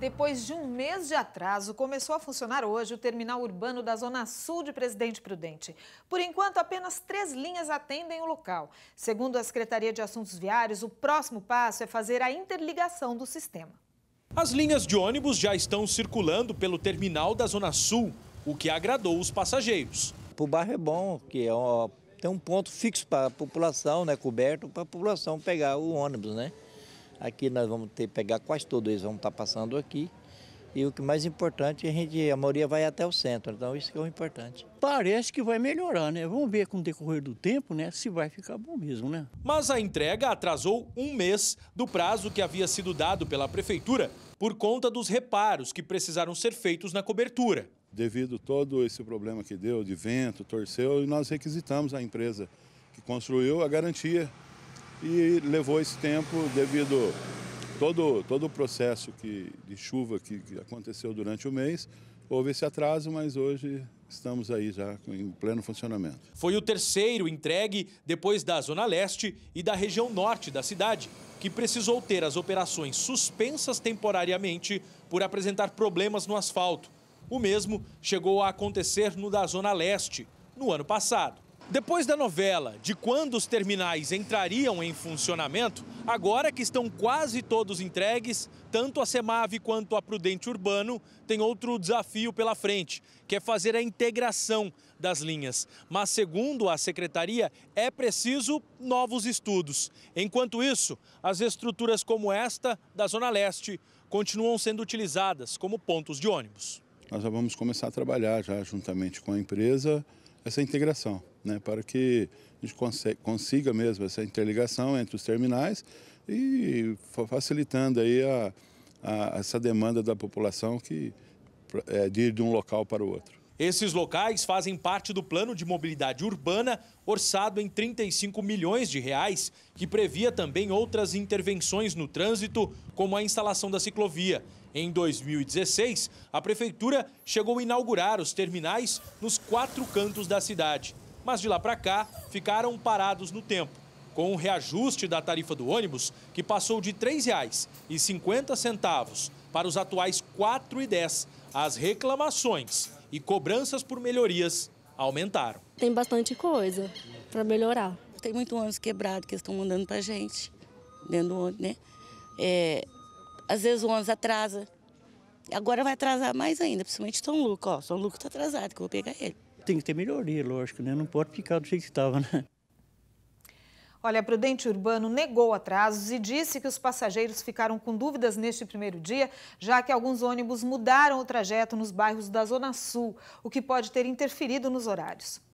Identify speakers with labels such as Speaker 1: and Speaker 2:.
Speaker 1: Depois de um mês de atraso, começou a funcionar hoje o terminal urbano da Zona Sul de Presidente Prudente. Por enquanto, apenas três linhas atendem o local. Segundo a Secretaria de Assuntos Viários, o próximo passo é fazer a interligação do sistema. As linhas de ônibus já estão circulando pelo terminal da Zona Sul, o que agradou os passageiros. o bairro é bom, que é, tem um ponto fixo para a população, né, coberto para a população pegar o ônibus, né? Aqui nós vamos ter que pegar quase todos eles, vão estar passando aqui. E o que mais importante, a gente, a maioria vai até o centro, então isso que é o importante.
Speaker 2: Parece que vai melhorar, né? Vamos ver com o decorrer do tempo, né, se vai ficar bom mesmo, né?
Speaker 1: Mas a entrega atrasou um mês do prazo que havia sido dado pela prefeitura por conta dos reparos que precisaram ser feitos na cobertura.
Speaker 2: Devido todo esse problema que deu de vento, torceu, e nós requisitamos a empresa que construiu a garantia e levou esse tempo devido todo todo o processo que, de chuva que, que aconteceu durante o mês. Houve esse atraso, mas hoje estamos aí já em pleno funcionamento.
Speaker 1: Foi o terceiro entregue depois da Zona Leste e da região norte da cidade, que precisou ter as operações suspensas temporariamente por apresentar problemas no asfalto. O mesmo chegou a acontecer no da Zona Leste no ano passado. Depois da novela de quando os terminais entrariam em funcionamento, agora que estão quase todos entregues, tanto a Semave quanto a Prudente Urbano tem outro desafio pela frente, que é fazer a integração das linhas. Mas, segundo a secretaria, é preciso novos estudos. Enquanto isso, as estruturas como esta da Zona Leste continuam sendo utilizadas como pontos de ônibus.
Speaker 2: Nós já vamos começar a trabalhar já juntamente com a empresa essa integração né, para que a gente consiga mesmo essa interligação entre os terminais e facilitando aí a, a essa demanda da população que é, de ir de um local para o outro.
Speaker 1: Esses locais fazem parte do plano de mobilidade urbana, orçado em 35 milhões de reais, que previa também outras intervenções no trânsito, como a instalação da ciclovia. Em 2016, a prefeitura chegou a inaugurar os terminais nos quatro cantos da cidade mas de lá para cá ficaram parados no tempo. Com o reajuste da tarifa do ônibus, que passou de R$ 3,50 para os atuais R$ 4,10, as reclamações e cobranças por melhorias aumentaram.
Speaker 2: Tem bastante coisa para melhorar. Tem muito ônibus quebrado que eles estão mandando para gente, dentro do ônibus, né? É, às vezes o ônibus atrasa. Agora vai atrasar mais ainda, principalmente São Lucas. Ó, São Lucas está atrasado, que eu vou pegar ele. Tem que ter melhoria, lógico, né? Não pode ficar do jeito que estava, né?
Speaker 1: Olha, Prudente Urbano negou atrasos e disse que os passageiros ficaram com dúvidas neste primeiro dia, já que alguns ônibus mudaram o trajeto nos bairros da Zona Sul, o que pode ter interferido nos horários.